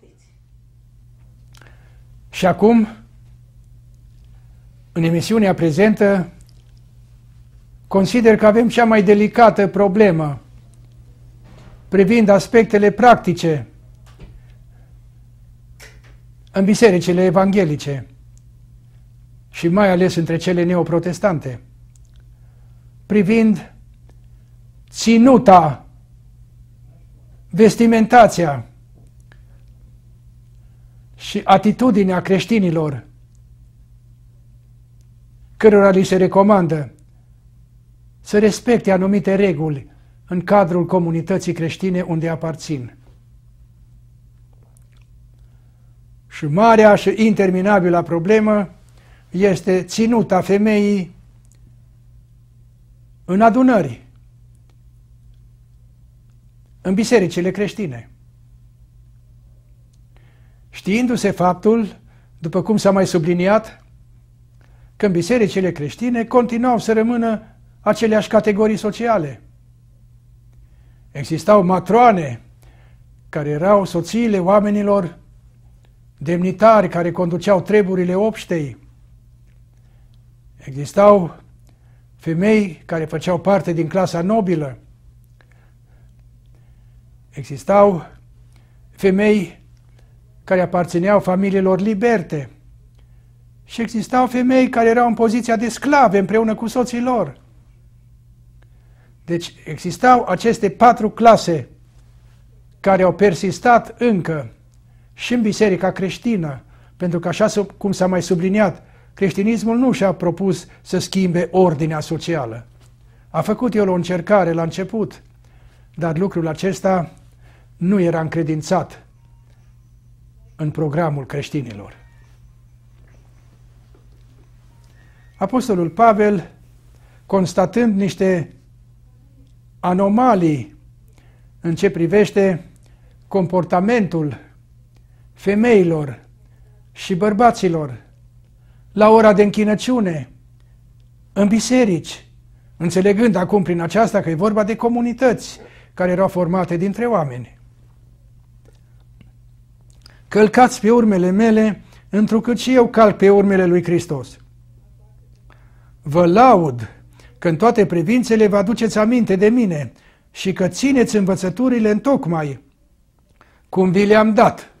poftiți. Și acum, în emisiunea prezentă, consider că avem cea mai delicată problemă privind aspectele practice în bisericile evanghelice și mai ales între cele neoprotestante, privind ținuta, vestimentația, și atitudinea creștinilor cărora li se recomandă să respecte anumite reguli în cadrul comunității creștine unde aparțin. Și marea și interminabilă problemă este ținuta femeii în adunări, în bisericile creștine știindu-se faptul, după cum s-a mai subliniat, că în bisericile creștine continuau să rămână aceleași categorii sociale. Existau matroane, care erau soțiile oamenilor demnitari care conduceau treburile obștei. Existau femei care făceau parte din clasa nobilă. Existau femei care aparțineau familiilor liberte. Și existau femei care erau în poziția de sclave împreună cu soții lor. Deci existau aceste patru clase care au persistat încă și în biserica creștină, pentru că așa cum s-a mai subliniat, creștinismul nu și-a propus să schimbe ordinea socială. A făcut el o încercare la început, dar lucrul acesta nu era încredințat în programul creștinilor. Apostolul Pavel, constatând niște anomalii în ce privește comportamentul femeilor și bărbaților la ora de închinăciune, în biserici, înțelegând acum prin aceasta că e vorba de comunități care erau formate dintre oameni călcați pe urmele mele, întrucât și eu calc pe urmele lui Hristos. Vă laud că în toate privințele vă aduceți aminte de mine și că țineți învățăturile în tocmai, cum vi le-am dat.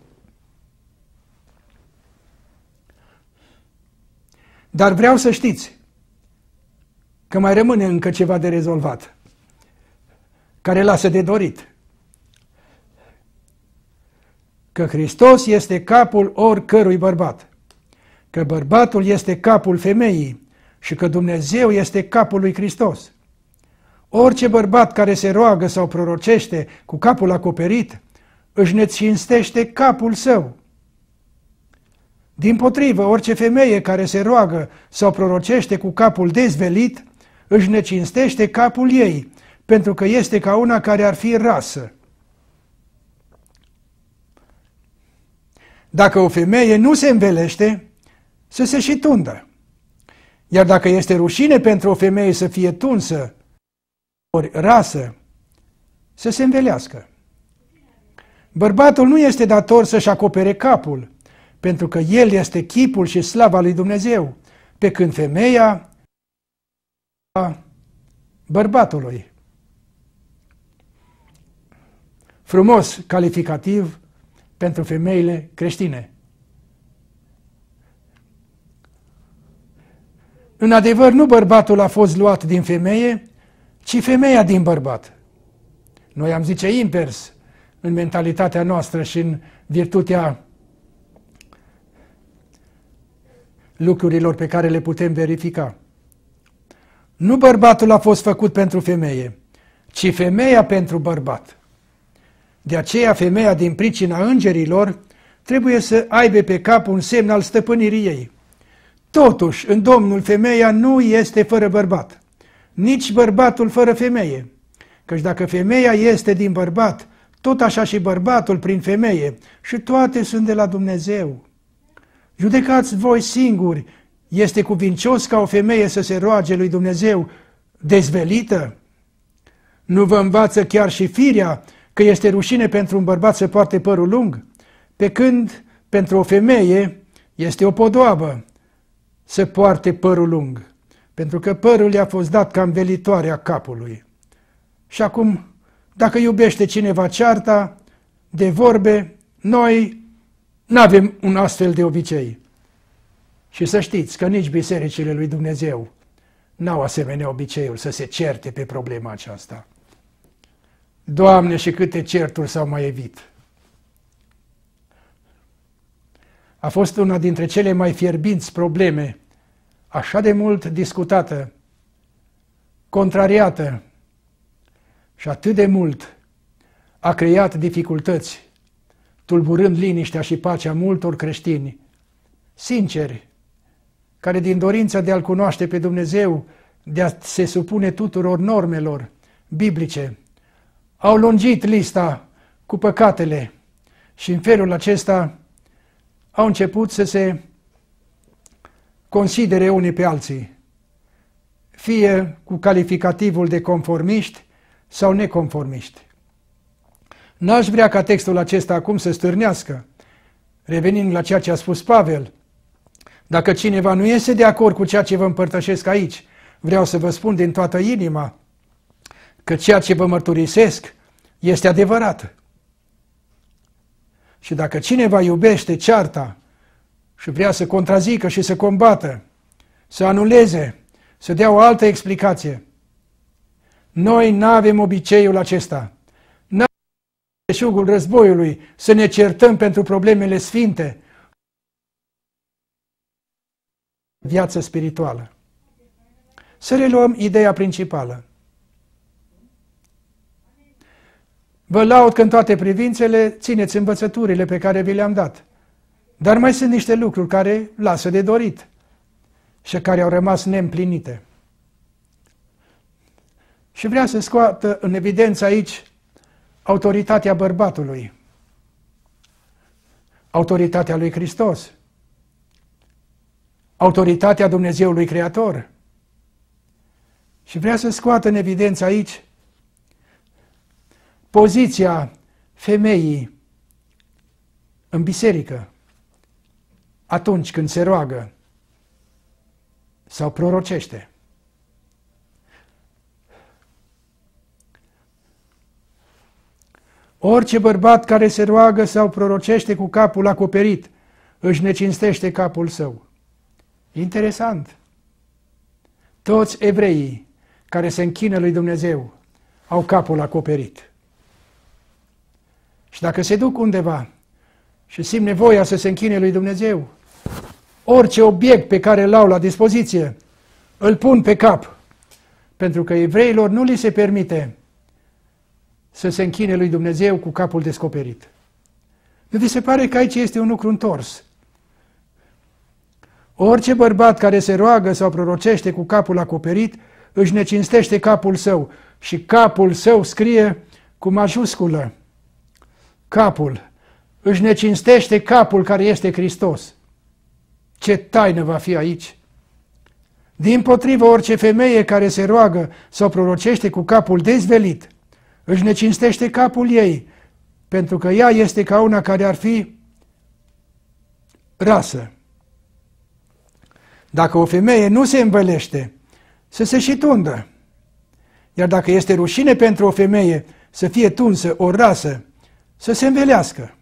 Dar vreau să știți că mai rămâne încă ceva de rezolvat, care lasă de dorit. că Hristos este capul oricărui bărbat, că bărbatul este capul femeii și că Dumnezeu este capul lui Hristos. Orice bărbat care se roagă sau prorocește cu capul acoperit, își necinstește capul său. Din potrivă, orice femeie care se roagă sau prorocește cu capul dezvelit, își necinstește capul ei, pentru că este ca una care ar fi rasă. Dacă o femeie nu se învelește, să se și tundă. Iar dacă este rușine pentru o femeie să fie tunsă, ori rasă, să se învelească. Bărbatul nu este dator să-și acopere capul, pentru că el este chipul și slava lui Dumnezeu, pe când femeia a bărbatului. Frumos calificativ pentru femeile creștine. În adevăr, nu bărbatul a fost luat din femeie, ci femeia din bărbat. Noi am zice invers în mentalitatea noastră și în virtutea lucrurilor pe care le putem verifica. Nu bărbatul a fost făcut pentru femeie, ci femeia pentru bărbat. De aceea femeia din pricina îngerilor trebuie să aibă pe cap un semn al stăpânirii ei. Totuși, în Domnul femeia nu este fără bărbat, nici bărbatul fără femeie. Căci dacă femeia este din bărbat, tot așa și bărbatul prin femeie, și toate sunt de la Dumnezeu. Judecați voi singuri, este cuvincios ca o femeie să se roage lui Dumnezeu dezvelită? Nu vă învață chiar și firea că este rușine pentru un bărbat să poarte părul lung, pe când pentru o femeie este o podoabă să poarte părul lung, pentru că părul i-a fost dat ca învelitoarea capului. Și acum, dacă iubește cineva cearta de vorbe, noi nu avem un astfel de obicei. Și să știți că nici bisericile lui Dumnezeu n-au asemenea obiceiul să se certe pe problema aceasta. Doamne, și câte certuri s-au mai evit! A fost una dintre cele mai fierbinți probleme, așa de mult discutată, contrariată și atât de mult a creat dificultăți, tulburând liniștea și pacea multor creștini, sinceri, care din dorința de a-L cunoaște pe Dumnezeu, de a se supune tuturor normelor biblice, au lungit lista cu păcatele și în felul acesta au început să se considere unii pe alții, fie cu calificativul de conformiști sau neconformiști. N-aș vrea ca textul acesta acum să stârnească, revenind la ceea ce a spus Pavel, dacă cineva nu este de acord cu ceea ce vă împărtășesc aici, vreau să vă spun din toată inima că ceea ce vă mărturisesc este adevărat. Și dacă cineva iubește cearta și vrea să contrazică și să combată, să anuleze, să dea o altă explicație, noi nu avem obiceiul acesta. Nu avem șugul războiului să ne certăm pentru problemele sfinte, viață spirituală. Să reluăm ideea principală. Vă laud că în toate privințele țineți învățăturile pe care vi le-am dat. Dar mai sunt niște lucruri care lasă de dorit și care au rămas neîmplinite. Și vrea să scoată în evidență aici autoritatea bărbatului, autoritatea lui Hristos, autoritatea Dumnezeului Creator. Și vrea să scoată în evidență aici poziția femeii în biserică atunci când se roagă sau prorocește. Orice bărbat care se roagă sau prorocește cu capul acoperit își necinstește capul său. Interesant. Toți evreii care se închină lui Dumnezeu au capul acoperit. Și dacă se duc undeva și simt nevoia să se închine lui Dumnezeu, orice obiect pe care îl au la dispoziție, îl pun pe cap, pentru că evreilor nu li se permite să se închine lui Dumnezeu cu capul descoperit. Nu vi se pare că aici este un lucru întors? Orice bărbat care se roagă sau prorocește cu capul acoperit, își necinstește capul său și capul său scrie cu majusculă capul, își necinstește capul care este Hristos. Ce taină va fi aici! Din potrivă, orice femeie care se roagă sau prorocește cu capul dezvelit, își necinstește capul ei, pentru că ea este ca una care ar fi rasă. Dacă o femeie nu se învălește, să se și tundă. Iar dacă este rușine pentru o femeie să fie tunsă o rasă, să se învelească.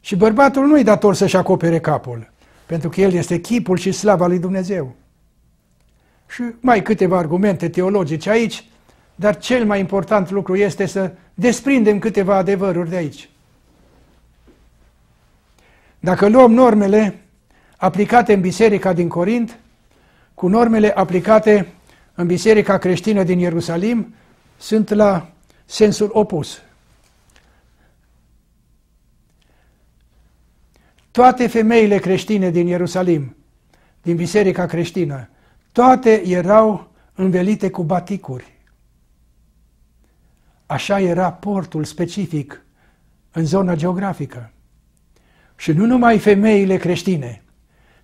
Și bărbatul nu-i dator să-și acopere capul, pentru că el este chipul și slava lui Dumnezeu. Și mai câteva argumente teologice aici, dar cel mai important lucru este să desprindem câteva adevăruri de aici. Dacă luăm normele aplicate în biserica din Corint cu normele aplicate în biserica creștină din Ierusalim, sunt la sensul opus. toate femeile creștine din Ierusalim, din biserica creștină, toate erau învelite cu baticuri. Așa era portul specific în zona geografică. Și nu numai femeile creștine,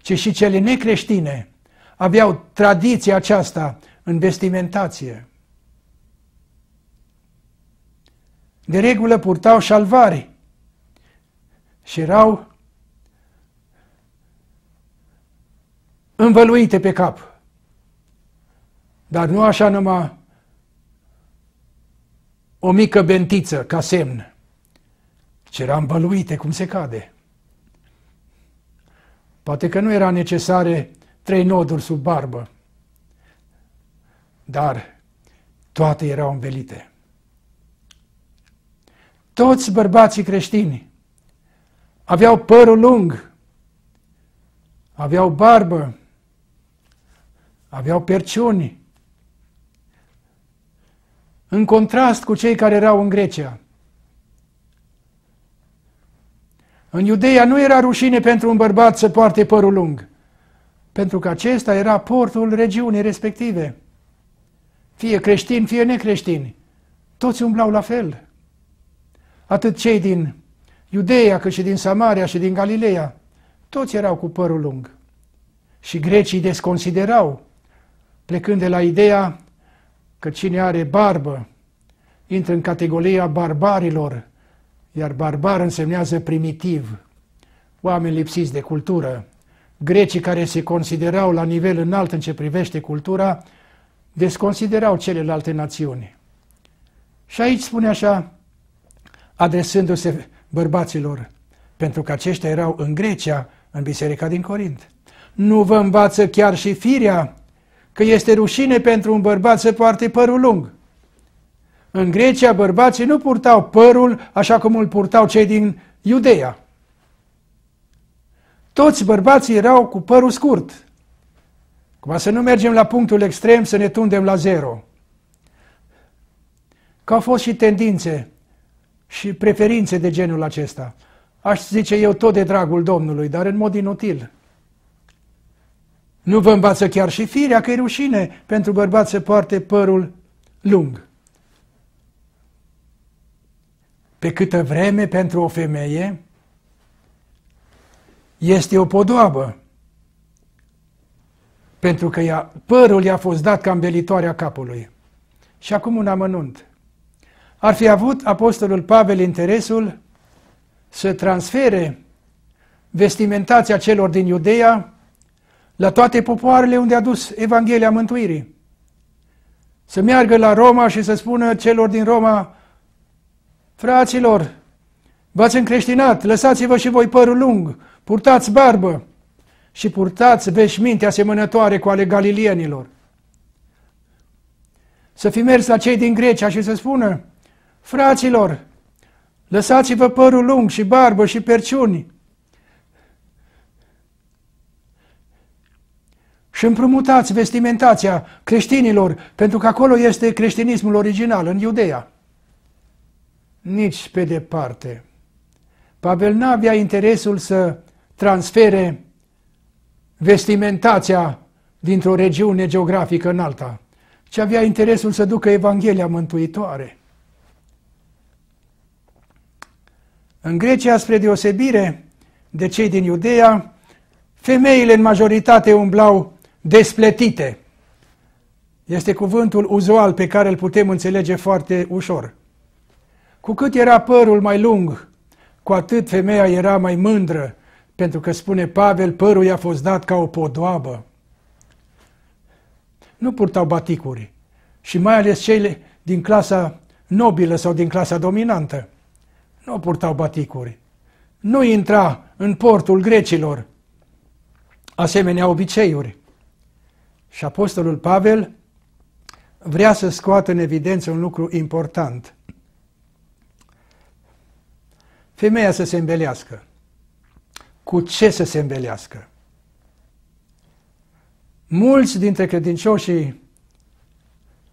ci și cele necreștine aveau tradiția aceasta în vestimentație. De regulă purtau șalvari și erau învăluite pe cap. Dar nu așa numai o mică bentiță ca semn, ci era învăluite cum se cade. Poate că nu era necesare trei noduri sub barbă, dar toate erau învelite. Toți bărbații creștini aveau părul lung, aveau barbă, aveau perciuni. În contrast cu cei care erau în Grecia. În Iudeia nu era rușine pentru un bărbat să poarte părul lung, pentru că acesta era portul regiunii respective. Fie creștini, fie necreștini, toți umblau la fel. Atât cei din Iudeia, cât și din Samaria și din Galileea, toți erau cu părul lung. Și grecii desconsiderau plecând de la ideea că cine are barbă intră în categoria barbarilor, iar barbar însemnează primitiv, oameni lipsiți de cultură. Grecii care se considerau la nivel înalt în ce privește cultura, desconsiderau celelalte națiuni. Și aici spune așa, adresându-se bărbaților, pentru că aceștia erau în Grecia, în biserica din Corint. Nu vă învață chiar și firea că este rușine pentru un bărbat să poarte părul lung. În Grecia, bărbații nu purtau părul așa cum îl purtau cei din Iudeea. Toți bărbații erau cu părul scurt. Cum să nu mergem la punctul extrem, să ne tundem la zero. Că au fost și tendințe și preferințe de genul acesta. Aș zice eu tot de dragul Domnului, dar în mod inutil. Nu vă învață chiar și firea că e rușine pentru bărbat să poarte părul lung. Pe câtă vreme pentru o femeie este o podoabă, pentru că ea, părul i-a fost dat ca îmbelitoarea capului. Și acum un amănunt. Ar fi avut apostolul Pavel interesul să transfere vestimentația celor din Iudeea la toate popoarele unde a dus Evanghelia Mântuirii. Să meargă la Roma și să spună celor din Roma, fraților, v-ați încreștinat, lăsați-vă și voi părul lung, purtați barbă și purtați veșminte asemănătoare cu ale galilienilor. Să fi mers la cei din Grecia și să spună, fraților, lăsați-vă părul lung și barbă și perciuni și împrumutați vestimentația creștinilor, pentru că acolo este creștinismul original, în Iudeea. Nici pe departe. Pavel n-avea interesul să transfere vestimentația dintr-o regiune geografică în alta, ci avea interesul să ducă Evanghelia mântuitoare. În Grecia, spre deosebire de cei din Iudeea, femeile în majoritate umblau despletite. Este cuvântul uzual pe care îl putem înțelege foarte ușor. Cu cât era părul mai lung, cu atât femeia era mai mândră, pentru că spune Pavel, părul i-a fost dat ca o podoabă. Nu purtau baticuri și mai ales cele din clasa nobilă sau din clasa dominantă. Nu purtau baticuri. Nu intra în portul grecilor asemenea obiceiuri. Și Apostolul Pavel vrea să scoată în evidență un lucru important. Femeia să se îmbelească. Cu ce să se îmbelească? Mulți dintre credincioșii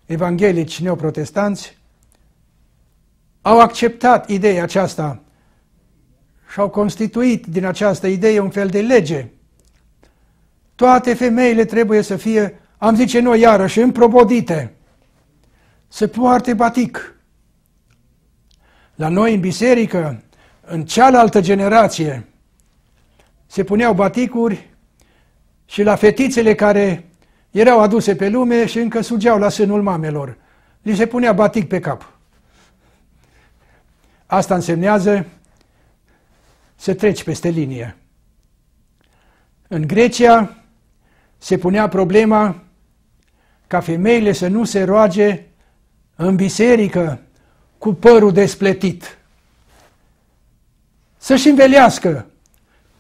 evanghelici neoprotestanți au acceptat ideea aceasta și au constituit din această idee un fel de lege toate femeile trebuie să fie, am zice noi iarăși, împrobodite, să poarte batic. La noi în biserică, în cealaltă generație, se puneau baticuri și la fetițele care erau aduse pe lume și încă sugeau la sânul mamelor. Li se punea batic pe cap. Asta însemnează să treci peste linie. În Grecia, se punea problema ca femeile să nu se roage în biserică cu părul despletit. Să-și învelească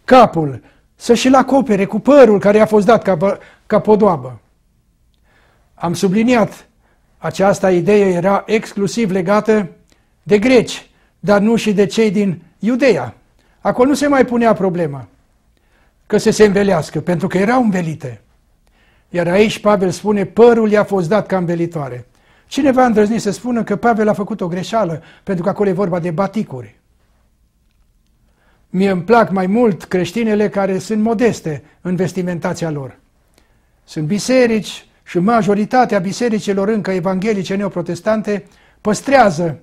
capul, să-și îl acopere cu părul care a fost dat ca, ca podoabă. Am subliniat, această idee era exclusiv legată de greci, dar nu și de cei din Iudeea. Acolo nu se mai punea problema că se se învelească, pentru că erau învelite. Iar aici Pavel spune, părul i-a fost dat ca învelitoare. Cineva îndrăznit să spună că Pavel a făcut o greșeală, pentru că acolo e vorba de baticuri. Mie îmi plac mai mult creștinele care sunt modeste în vestimentația lor. Sunt biserici și majoritatea bisericilor încă evanghelice neoprotestante păstrează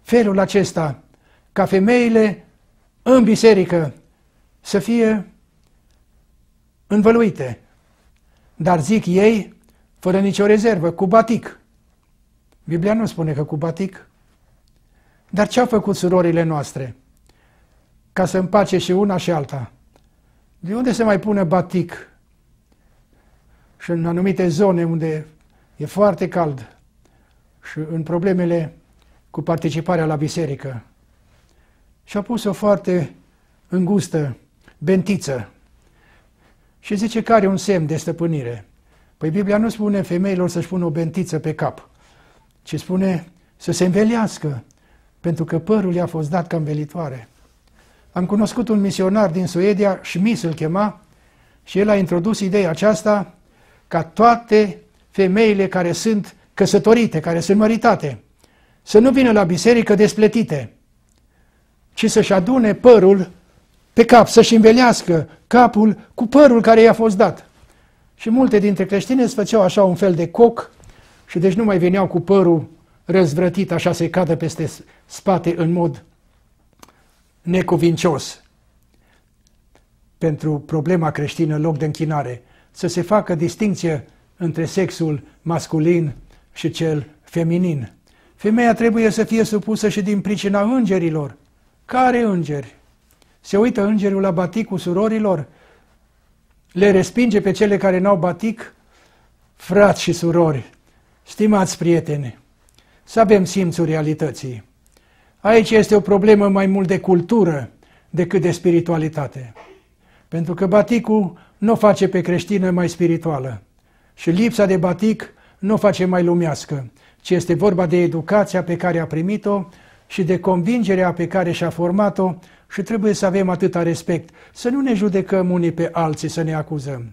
felul acesta, ca femeile în biserică să fie învăluite, dar zic ei, fără nicio rezervă, cu batic. Biblia nu spune că cu batic. Dar ce-au făcut surorile noastre? Ca să împace și una și alta. De unde se mai pune batic? Și în anumite zone unde e foarte cald și în problemele cu participarea la biserică. Și-a pus-o foarte îngustă, bentiță, și zice care are un semn de stăpânire. Păi Biblia nu spune femeilor să-și pună o bentiță pe cap, ci spune să se învelească, pentru că părul i-a fost dat ca învelitoare. Am cunoscut un misionar din Suedia, Schmis îl chema, și el a introdus ideea aceasta ca toate femeile care sunt căsătorite, care sunt măritate, să nu vină la biserică despletite, ci să-și adune părul pe cap, să-și învelească capul cu părul care i-a fost dat. Și multe dintre creștine îți făceau așa un fel de coc și deci nu mai veneau cu părul răzvrătit, așa se cadă peste spate în mod necuvincios. Pentru problema creștină, loc de închinare, să se facă distinție între sexul masculin și cel feminin. Femeia trebuie să fie supusă și din pricina îngerilor. Care îngeri? Se uită îngerul la baticul surorilor, le respinge pe cele care n-au batic, frați și surori, stimați prieteni, să avem simțul realității. Aici este o problemă mai mult de cultură decât de spiritualitate. Pentru că baticul nu face pe creștină mai spirituală și lipsa de batic nu face mai lumească, ci este vorba de educația pe care a primit-o și de convingerea pe care și-a format-o și trebuie să avem atâta respect, să nu ne judecăm unii pe alții, să ne acuzăm.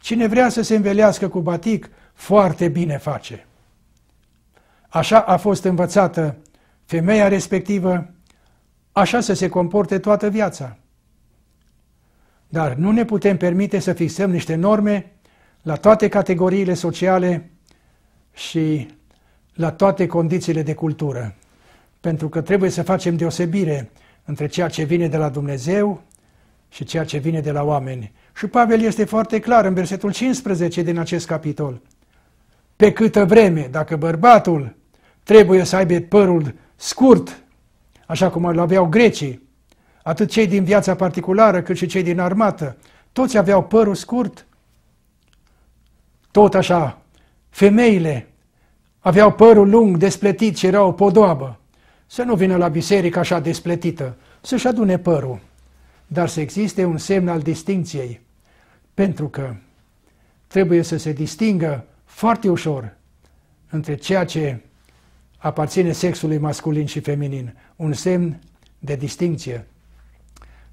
Cine vrea să se învelească cu batic, foarte bine face. Așa a fost învățată femeia respectivă, așa să se comporte toată viața. Dar nu ne putem permite să fixăm niște norme la toate categoriile sociale și la toate condițiile de cultură, pentru că trebuie să facem deosebire între ceea ce vine de la Dumnezeu și ceea ce vine de la oameni. Și Pavel este foarte clar în versetul 15 din acest capitol. Pe câtă vreme, dacă bărbatul trebuie să aibă părul scurt, așa cum îl aveau grecii, atât cei din viața particulară cât și cei din armată, toți aveau părul scurt. Tot așa, femeile aveau părul lung, despletit și era o podoabă. Să nu vină la biserică așa despletită, să-și adune părul, dar să existe un semn al distinției, pentru că trebuie să se distingă foarte ușor între ceea ce aparține sexului masculin și feminin, un semn de distinție.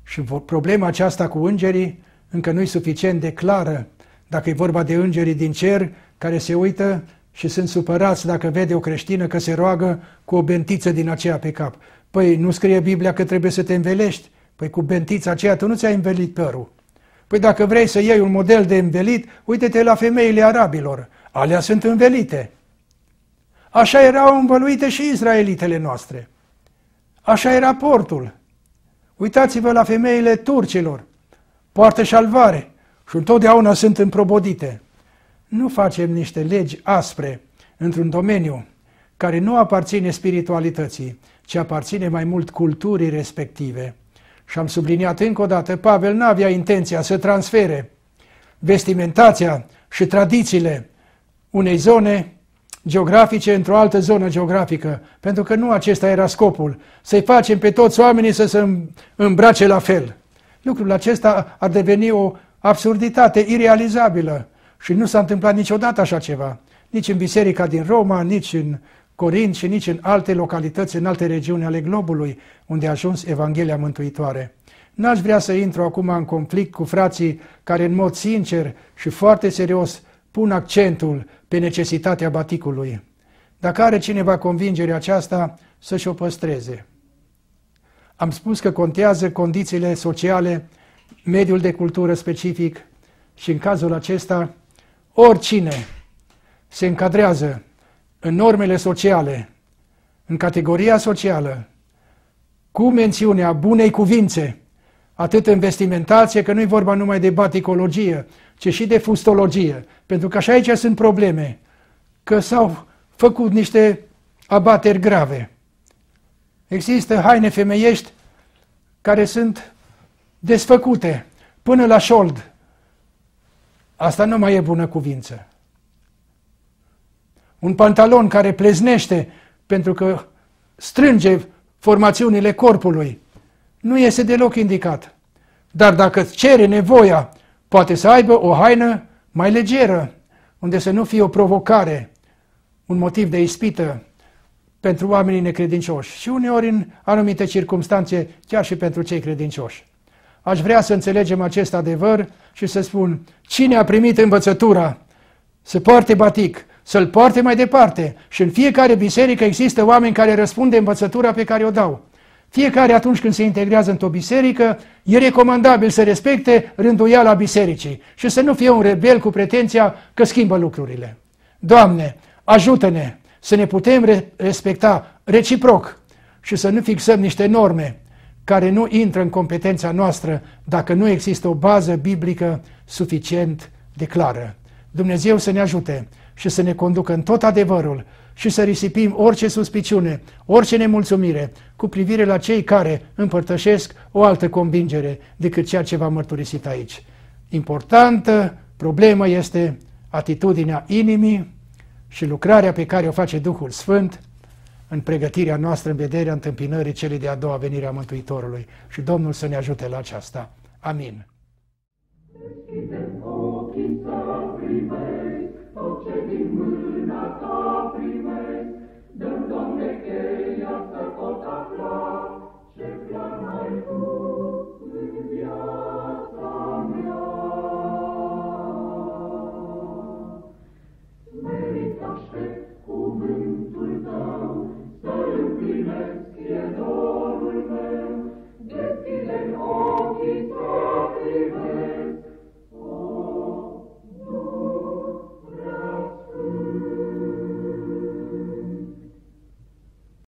Și problema aceasta cu îngerii încă nu e suficient de clară dacă e vorba de îngerii din cer care se uită și sunt supărați dacă vede o creștină că se roagă cu o bentiță din aceea pe cap. Păi nu scrie Biblia că trebuie să te învelești? Păi cu bentița aceea tu nu ți-ai învelit părul. Păi dacă vrei să iei un model de învelit, uite-te la femeile arabilor. Alea sunt învelite. Așa erau învăluite și izraelitele noastre. Așa era portul. Uitați-vă la femeile turcilor. Poartă șalvare și întotdeauna sunt împrobodite nu facem niște legi aspre într-un domeniu care nu aparține spiritualității, ci aparține mai mult culturii respective. Și am subliniat încă o dată, Pavel nu avea intenția să transfere vestimentația și tradițiile unei zone geografice într-o altă zonă geografică, pentru că nu acesta era scopul, să-i facem pe toți oamenii să se îmbrace la fel. Lucrul acesta ar deveni o absurditate irealizabilă și nu s-a întâmplat niciodată așa ceva, nici în biserica din Roma, nici în Corint și nici în alte localități, în alte regiuni ale globului, unde a ajuns Evanghelia Mântuitoare. N-aș vrea să intru acum în conflict cu frații care în mod sincer și foarte serios pun accentul pe necesitatea baticului. Dacă are cineva convingerea aceasta, să-și o păstreze. Am spus că contează condițiile sociale, mediul de cultură specific și în cazul acesta oricine se încadrează în normele sociale, în categoria socială, cu mențiunea bunei cuvințe, atât în vestimentație, că nu-i vorba numai de baticologie, ci și de fustologie. Pentru că și aici sunt probleme, că s-au făcut niște abateri grave. Există haine femeiești care sunt desfăcute până la șold, Asta nu mai e bună cuvință. Un pantalon care pleznește pentru că strânge formațiunile corpului nu este deloc indicat. Dar dacă îți cere nevoia, poate să aibă o haină mai legeră, unde să nu fie o provocare, un motiv de ispită pentru oamenii necredincioși și uneori în anumite circunstanțe chiar și pentru cei credincioși. Aș vrea să înțelegem acest adevăr și să spun, cine a primit învățătura să poarte batic, să-l poarte mai departe și în fiecare biserică există oameni care răspunde învățătura pe care o dau. Fiecare atunci când se integrează într-o biserică, e recomandabil să respecte rânduiala bisericii și să nu fie un rebel cu pretenția că schimbă lucrurile. Doamne, ajută-ne să ne putem respecta reciproc și să nu fixăm niște norme care nu intră în competența noastră dacă nu există o bază biblică suficient de clară. Dumnezeu să ne ajute și să ne conducă în tot adevărul și să risipim orice suspiciune, orice nemulțumire cu privire la cei care împărtășesc o altă convingere decât ceea ce v-am mărturisit aici. Importantă problemă este atitudinea inimii și lucrarea pe care o face Duhul Sfânt în pregătirea noastră în vederea întâmpinării celei de-a doua venire a Mântuitorului și Domnul să ne ajute la aceasta. Amin. Deschidem ochii